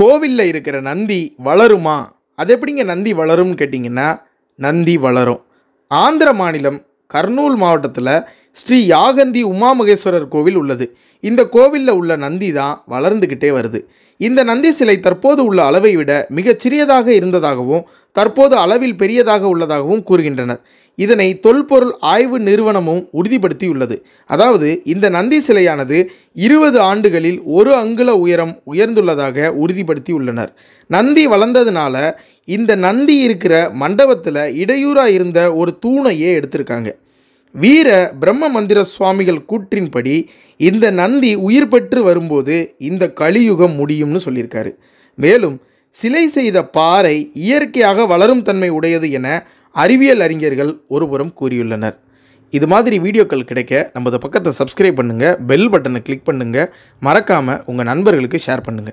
கோவிலில் இருக்கிற நந்தி வளருமா அது எப்படிங்க நந்தி வளரும்னு கேட்டிங்கன்னா நந்தி வளரும் ஆந்திர மாநிலம் கர்னூல் மாவட்டத்தில் ஸ்ரீ யாகந்தி உமாமகேஸ்வரர் கோவில் உள்ளது இந்த கோவிலில் உள்ள நந்தி தான் வளர்ந்துக்கிட்டே வருது இந்த நந்தி சிலை தற்போது உள்ள அளவை விட மிகச் சிறியதாக இருந்ததாகவும் தற்போது அளவில் பெரியதாக உள்ளதாகவும் கூறுகின்றனர் இதனை தொல்பொருள் ஆய்வு நிறுவனமும் உறுதிப்படுத்தியுள்ளது அதாவது இந்த நந்தி சிலையானது இருபது ஆண்டுகளில் ஒரு அங்குல உயரம் உயர்ந்துள்ளதாக உறுதிப்படுத்தியுள்ளனர் நந்தி வளர்ந்ததுனால இந்த நந்தி இருக்கிற மண்டபத்தில் இடையூறாக இருந்த ஒரு தூணையே எடுத்திருக்காங்க வீர பிரம்ம மந்திர சுவாமிகள் கூற்றின்படி இந்த நந்தி உயிர் பெற்று வரும்போது இந்த கலியுகம் முடியும்னு சொல்லியிருக்காரு மேலும் சிலை செய்த பாறை இயற்கையாக வளரும் தன்மை உடையது என அறிவியல் அறிஞர்கள் ஒருபுறம் கூறியுள்ளனர் இது மாதிரி வீடியோக்கள் கிடைக்க நமது பக்கத்தை சப்ஸ்கிரைப் பண்ணுங்கள் பெல் பட்டனை கிளிக் பண்ணுங்கள் மறக்காமல் உங்கள் நண்பர்களுக்கு ஷேர் பண்ணுங்கள்